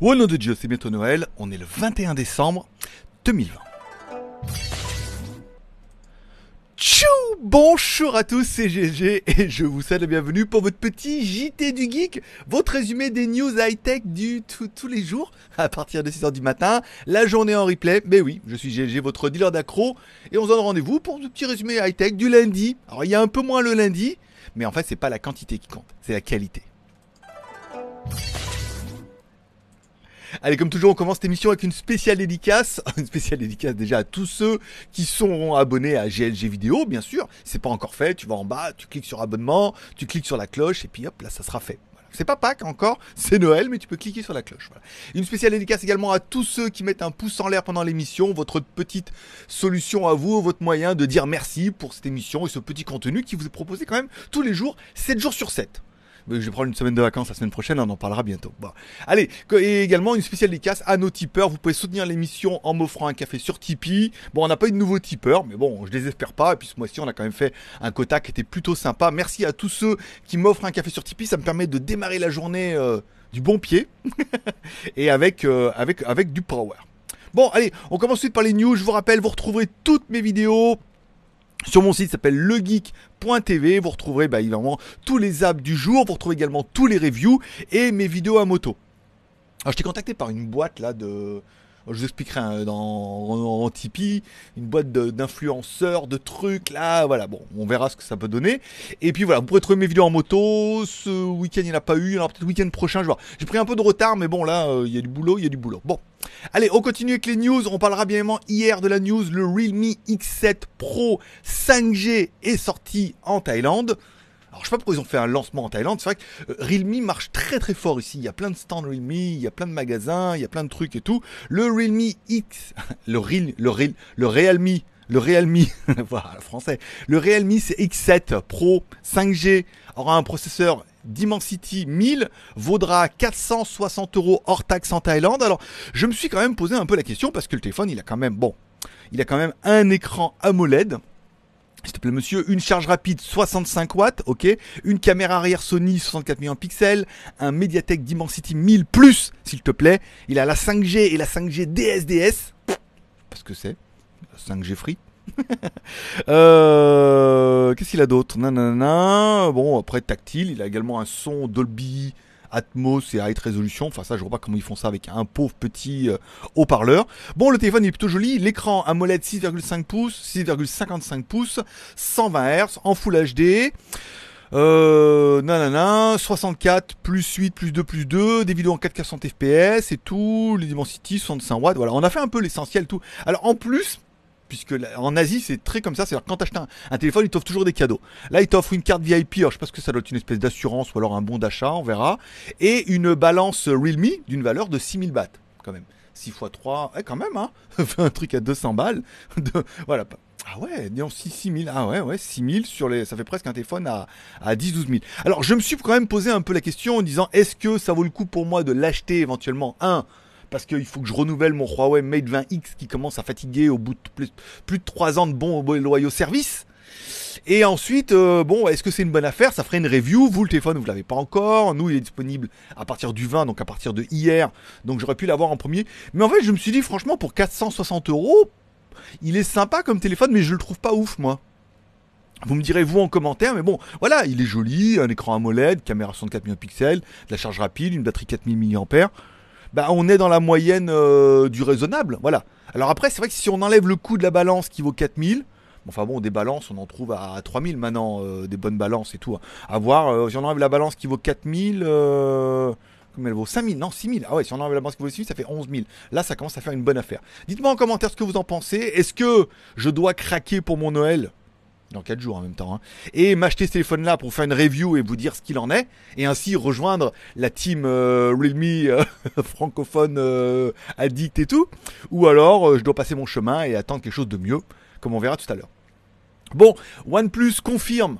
Au nom de Dieu, c'est bientôt Noël, on est le 21 décembre 2020. Tchou Bonjour à tous, c'est GG et je vous souhaite la bienvenue pour votre petit JT du Geek, votre résumé des news high-tech du tous les jours à partir de 6h du matin, la journée en replay. Mais oui, je suis GG, votre dealer d'accro et on se donne rendez-vous pour ce petit résumé high-tech du lundi. Alors il y a un peu moins le lundi, mais en fait c'est pas la quantité qui compte, c'est la qualité. Allez, comme toujours, on commence cette émission avec une spéciale dédicace. Une spéciale dédicace déjà à tous ceux qui sont abonnés à GLG Vidéo, bien sûr. c'est pas encore fait, tu vas en bas, tu cliques sur abonnement, tu cliques sur la cloche, et puis hop, là, ça sera fait. C'est pas Pâques encore, c'est Noël, mais tu peux cliquer sur la cloche. Une spéciale dédicace également à tous ceux qui mettent un pouce en l'air pendant l'émission, votre petite solution à vous, votre moyen de dire merci pour cette émission et ce petit contenu qui vous est proposé quand même tous les jours, 7 jours sur 7. Euh, je vais prendre une semaine de vacances la semaine prochaine, hein, on en parlera bientôt. Bon. Allez, et également une spéciale dédicace à nos tipeurs. Vous pouvez soutenir l'émission en m'offrant un café sur Tipeee. Bon, on n'a pas eu de nouveaux tipeurs, mais bon, je désespère pas. Et puis ce mois-ci, on a quand même fait un quota qui était plutôt sympa. Merci à tous ceux qui m'offrent un café sur Tipeee. Ça me permet de démarrer la journée euh, du bon pied et avec, euh, avec, avec du power. Bon, allez, on commence ensuite par les news. Je vous rappelle, vous retrouverez toutes mes vidéos sur mon site s'appelle legeek.tv, vous retrouverez bah, évidemment tous les apps du jour, vous retrouverez également tous les reviews et mes vidéos à moto. Alors je contacté par une boîte là de, je vous expliquerai hein, dans, en, Tipeee, une boîte d'influenceurs, de, trucs, là, voilà, bon, on verra ce que ça peut donner. Et puis voilà, vous pourrez trouver mes vidéos en moto, ce week-end il n'y en a pas eu, alors peut-être week-end prochain, je vois. J'ai pris un peu de retard, mais bon, là, euh, il y a du boulot, il y a du boulot. Bon, allez, on continue avec les news, on parlera bien évidemment hier de la news, le Realme X7 Pro 5G est sorti en Thaïlande. Alors je sais pas pourquoi ils ont fait un lancement en Thaïlande. C'est vrai que euh, Realme marche très très fort ici. Il y a plein de stands Realme, il y a plein de magasins, il y a plein de trucs et tout. Le Realme X, le Real, le le Realme le Realme, voilà, français. Le Realme X7 Pro 5G aura un processeur Dimensity 1000 vaudra 460 euros hors taxe en Thaïlande. Alors, je me suis quand même posé un peu la question parce que le téléphone, il a quand même, bon, il a quand même un écran AMOLED s'il te plaît, monsieur, une charge rapide 65 watts, ok. Une caméra arrière Sony 64 millions de pixels, un Mediatek Dimensity 1000 plus, s'il te plaît. Il a la 5G et la 5G DSDS. Parce que c'est 5G free. Euh, qu'est-ce qu'il a d'autre non. Bon, après tactile, il a également un son Dolby Atmos et High Resolution, Enfin, ça, je vois pas comment ils font ça avec un pauvre petit euh, haut-parleur. Bon, le téléphone est plutôt joli. L'écran AMOLED 6,5 pouces, 6,55 pouces, 120 Hz, en Full HD. Euh, nanana, 64 plus 8 plus 2 plus 2, des vidéos en 4K 60 FPS et tout, les Dimensity 65 watts. Voilà, on a fait un peu l'essentiel tout. Alors en plus, puisque en Asie c'est très comme ça, c'est-à-dire quand t'achètes un, un téléphone, ils t'offrent toujours des cadeaux. Là, ils t'offrent une carte VIP, alors je sais pas ce que ça doit être une espèce d'assurance ou alors un bon d'achat, on verra, et une balance Realme d'une valeur de 6000 bahts, quand même. 6 x 3, quand même, hein un truc à 200 balles. voilà. Ah ouais, disons 6, Ah ouais, ouais, 6000 sur les. Ça fait presque un téléphone à, à 10, 12 000. Alors, je me suis quand même posé un peu la question en disant est-ce que ça vaut le coup pour moi de l'acheter éventuellement un parce qu'il faut que je renouvelle mon Huawei Mate 20X qui commence à fatiguer au bout de plus, de 3 ans de bons et loyaux services. Et ensuite, euh, bon, est-ce que c'est une bonne affaire Ça ferait une review. Vous, le téléphone, vous l'avez pas encore. Nous, il est disponible à partir du 20, donc à partir de hier. Donc j'aurais pu l'avoir en premier. Mais en fait, je me suis dit, franchement, pour 460 euros, il est sympa comme téléphone, mais je le trouve pas ouf, moi. Vous me direz vous en commentaire, mais bon, voilà, il est joli, un écran AMOLED, caméra 64 millions pixels, la charge rapide, une batterie 4000 mAh bah, on est dans la moyenne euh, du raisonnable. Voilà. Alors après, c'est vrai que si on enlève le coût de la balance qui vaut 4000, Enfin bon, des balances, on en trouve à 3000 maintenant, euh, des bonnes balances et tout. Hein. À voir, euh, si on enlève la balance qui vaut 4000, euh, comment elle vaut 5000, non 6000. Ah ouais, si on enlève la balance qui vaut 6000, ça fait 11000. Là, ça commence à faire une bonne affaire. Dites-moi en commentaire ce que vous en pensez. Est-ce que je dois craquer pour mon Noël dans 4 jours en même temps, hein. et m'acheter ce téléphone-là pour faire une review et vous dire ce qu'il en est, et ainsi rejoindre la team euh, Realme euh, francophone euh, addict et tout, ou alors je dois passer mon chemin et attendre quelque chose de mieux, comme on verra tout à l'heure. Bon, OnePlus confirme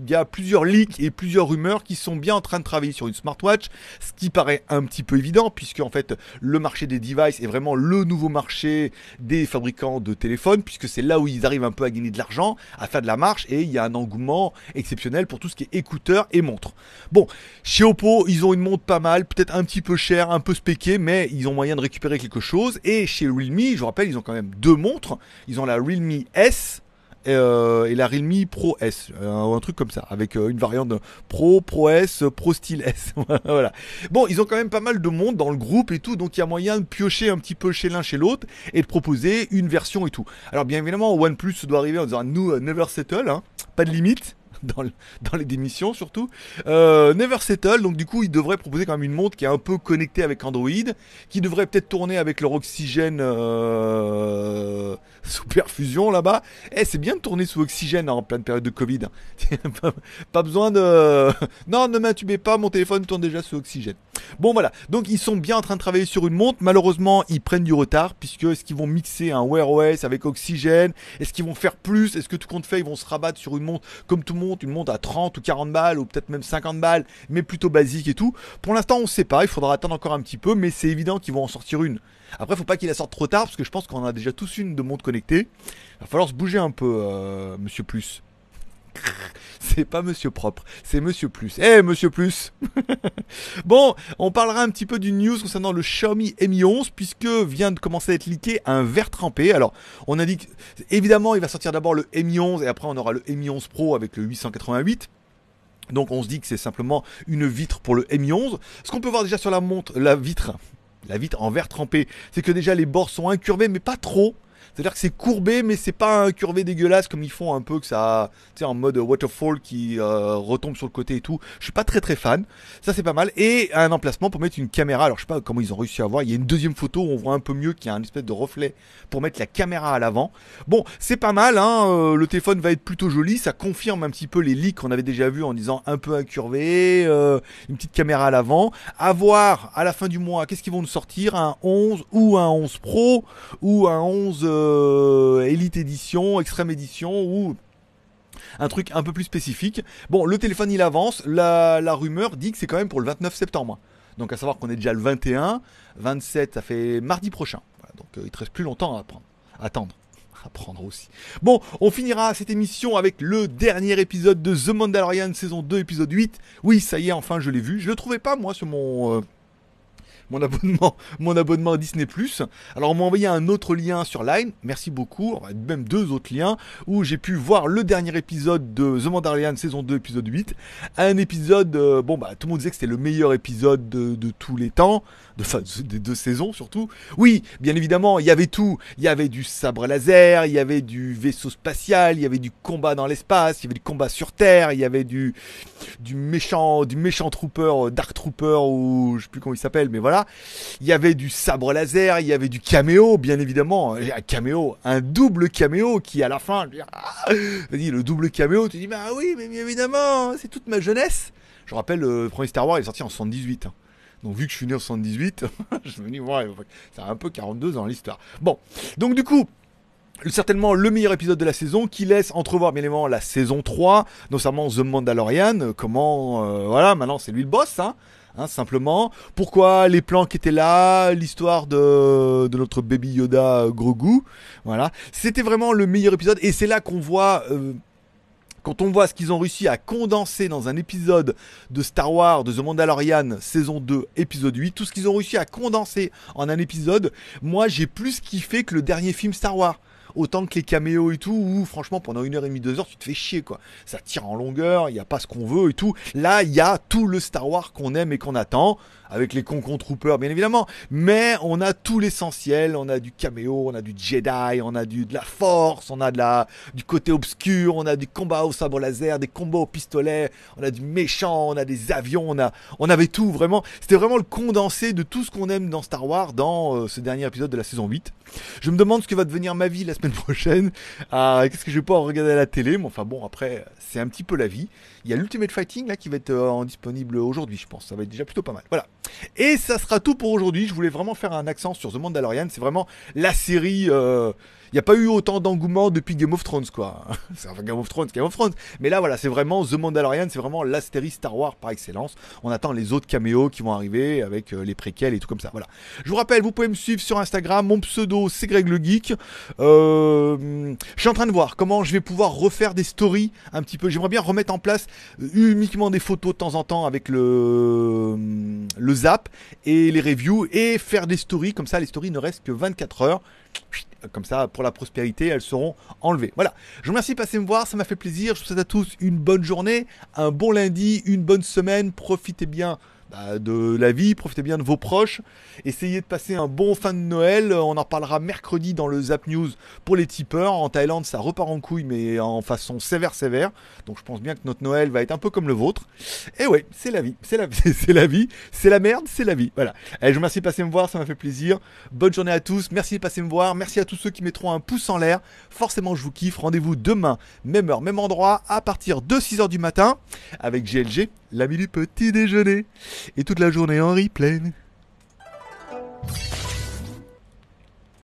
il y a plusieurs leaks et plusieurs rumeurs qui sont bien en train de travailler sur une smartwatch, ce qui paraît un petit peu évident puisque en fait le marché des devices est vraiment le nouveau marché des fabricants de téléphones puisque c'est là où ils arrivent un peu à gagner de l'argent, à faire de la marche et il y a un engouement exceptionnel pour tout ce qui est écouteurs et montres. Bon, chez Oppo, ils ont une montre pas mal, peut-être un petit peu chère, un peu spéquée, mais ils ont moyen de récupérer quelque chose et chez Realme, je vous rappelle, ils ont quand même deux montres, ils ont la Realme S euh, et, la Realme Pro S, un, euh, un truc comme ça, avec euh, une variante Pro, Pro S, Pro Style S. voilà. Bon, ils ont quand même pas mal de monde dans le groupe et tout, donc il y a moyen de piocher un petit peu chez l'un chez l'autre et de proposer une version et tout. Alors bien évidemment, OnePlus doit arriver en disant nous never settle, hein. pas de limite dans, les démissions surtout. Euh, Never Settle, donc du coup, il devrait proposer quand même une montre qui est un peu connectée avec Android, qui devrait peut-être tourner avec leur oxygène euh, sous perfusion là-bas. Eh, c'est bien de tourner sous oxygène hein, en pleine période de Covid. pas, besoin de... Non, ne m'intubez pas, mon téléphone tourne déjà sous oxygène. Bon voilà, donc ils sont bien en train de travailler sur une montre. Malheureusement, ils prennent du retard puisque est-ce qu'ils vont mixer un Wear OS avec Oxygène Est-ce qu'ils vont faire plus Est-ce que tout compte fait, ils vont se rabattre sur une montre comme tout le monde, une montre à 30 ou 40 balles ou peut-être même 50 balles, mais plutôt basique et tout. Pour l'instant, on ne sait pas. Il faudra attendre encore un petit peu, mais c'est évident qu'ils vont en sortir une. Après, faut pas qu'ils la sortent trop tard parce que je pense qu'on a déjà tous une de montre connectée. Il va falloir se bouger un peu, euh, Monsieur Plus. C'est pas Monsieur Propre, c'est Monsieur Plus. Eh, Monsieur Plus Bon, on parlera un petit peu d'une news concernant le Xiaomi Mi 11, puisque vient de commencer à être leaké un verre trempé. Alors, on a que évidemment, il va sortir d'abord le Mi 11, et après on aura le Mi 11 Pro avec le 888. Donc on se dit que c'est simplement une vitre pour le Mi 11. Ce qu'on peut voir déjà sur la montre, la vitre, la vitre en verre trempé, c'est que déjà les bords sont incurvés, mais pas trop. C'est-à-dire que c'est courbé, mais c'est pas un curvé dégueulasse comme ils font un peu que ça, tu sais, en mode waterfall qui euh, retombe sur le côté et tout. Je suis pas très très fan. Ça c'est pas mal. Et un emplacement pour mettre une caméra. Alors je sais pas comment ils ont réussi à voir. Il y a une deuxième photo où on voit un peu mieux qu'il y a un espèce de reflet pour mettre la caméra à l'avant. Bon, c'est pas mal. Hein. Euh, le téléphone va être plutôt joli. Ça confirme un petit peu les leaks qu'on avait déjà vus en disant un peu incurvé, euh, une petite caméra à l'avant. À voir à la fin du mois. Qu'est-ce qu'ils vont nous sortir Un 11 ou un 11 Pro ou un 11 euh, Elite édition, extrême édition ou un truc un peu plus spécifique. Bon, le téléphone il avance, la, rumeur dit que c'est quand même pour le 29 septembre. Donc à savoir qu'on est déjà le 21, 27 ça fait mardi prochain. donc euh, il te reste plus longtemps à prendre, attendre. À prendre aussi. Bon, on finira cette émission avec le dernier épisode de The Mandalorian saison 2 épisode 8. Oui, ça y est, enfin je l'ai vu. Je le trouvais pas moi sur mon euh, mon abonnement, mon abonnement à Disney+. Alors on m'a envoyé un autre lien sur Line, merci beaucoup, même deux autres liens, où j'ai pu voir le dernier épisode de The Mandalorian saison 2, épisode 8. Un épisode, euh, bon bah tout le monde disait que c'était le meilleur épisode de tous les temps de, fin des deux saisons surtout. Oui, bien évidemment, il y avait tout. Il y avait du sabre laser, il y avait du vaisseau spatial, il y avait du combat dans l'espace, il y avait du combat sur Terre, il y avait du, du méchant, du méchant trooper, euh, Dark Trooper ou je sais plus comment il s'appelle, mais voilà. Il y avait du sabre laser, il y avait du caméo, bien évidemment. Un caméo, un double caméo qui à la fin, ah, vas le double caméo, tu dis, bah oui, mais bien évidemment, c'est toute ma jeunesse. Je rappelle, euh, le premier Star Wars est sorti en 78. Donc vu que je suis né en 78, je me dis, ouais, ça un peu 42 dans l'histoire. Bon, donc du coup certainement le meilleur épisode de la saison qui laisse entrevoir bien évidemment la saison 3, notamment The Mandalorian, comment euh, voilà, maintenant c'est lui le boss hein, hein, simplement. Pourquoi les plans qui étaient là, l'histoire de, notre baby Yoda Grogu, voilà. C'était vraiment le meilleur épisode et c'est là qu'on voit euh, quand on voit ce qu'ils ont réussi à condenser dans un épisode de Star Wars, de The Mandalorian, saison 2, épisode 8, tout ce qu'ils ont réussi à condenser en un épisode, moi j'ai plus kiffé que le dernier film Star Wars autant que les caméos et tout, où franchement pendant une heure et demie, deux heures, tu te fais chier quoi. Ça tire en longueur, il n'y a pas ce qu'on veut et tout. Là, il y a tout le Star Wars qu'on aime et qu'on attend avec les concons troopers, bien évidemment. Mais on a tout l'essentiel. On a du caméo, on a du Jedi, on a du, de la force, on a de la, du côté obscur, on a du combat au sabre laser, des combats au pistolet, on a du méchant, on a des avions, on a, on avait tout vraiment. C'était vraiment le condensé de tout ce qu'on aime dans Star Wars dans euh, ce dernier épisode de la saison 8. Je me demande ce que va devenir ma vie la semaine prochaine. Ah, qu'est-ce que je vais pas regarder à la télé, mais enfin bon, après, c'est un petit peu la vie. Il y a l'Ultimate Fighting là qui va être euh, en disponible aujourd'hui, je pense. Ça va être déjà plutôt pas mal. Voilà. Et ça sera tout pour aujourd'hui. Je voulais vraiment faire un accent sur The Mandalorian. C'est vraiment la série euh, il n'y a pas eu autant d'engouement depuis Game of Thrones, quoi. enfin, Game of Thrones, Game of Thrones. Mais là, voilà, c'est vraiment The Mandalorian, c'est vraiment l'astérie Star Wars par excellence. On attend les autres caméos qui vont arriver avec euh, les préquels et tout comme ça. Voilà. Je vous rappelle, vous pouvez me suivre sur Instagram. Mon pseudo, c'est Greg le Geek. Euh, je suis en train de voir comment je vais pouvoir refaire des stories un petit peu. J'aimerais bien remettre en place euh, uniquement des photos de temps en temps avec le, le zap et les reviews et faire des stories. Comme ça, les stories ne restent que 24 heures comme ça, pour la prospérité, elles seront enlevées. Voilà. Je vous remercie de passer me voir, ça m'a fait plaisir. Je vous souhaite à tous une bonne journée, un bon lundi, une bonne semaine. Profitez bien bah, de la vie, profitez bien de vos proches, essayez de passer un bon fin de Noël, euh, on en parlera mercredi dans le Zap News pour les tipeurs, en Thaïlande ça repart en couille mais en façon sévère sévère, donc je pense bien que notre Noël va être un peu comme le vôtre, et ouais, c'est la vie, c'est la, c'est la vie, c'est la merde, c'est la vie, voilà. Allez, je vous remercie de passer me voir, ça m'a fait plaisir, bonne journée à tous, merci de passer me voir, merci à tous ceux qui mettront un pouce en l'air, forcément je vous kiffe, rendez-vous demain, même heure, même endroit, à partir de 6h du matin, avec GLG la du petit déjeuner. Et toute la journée en pleine.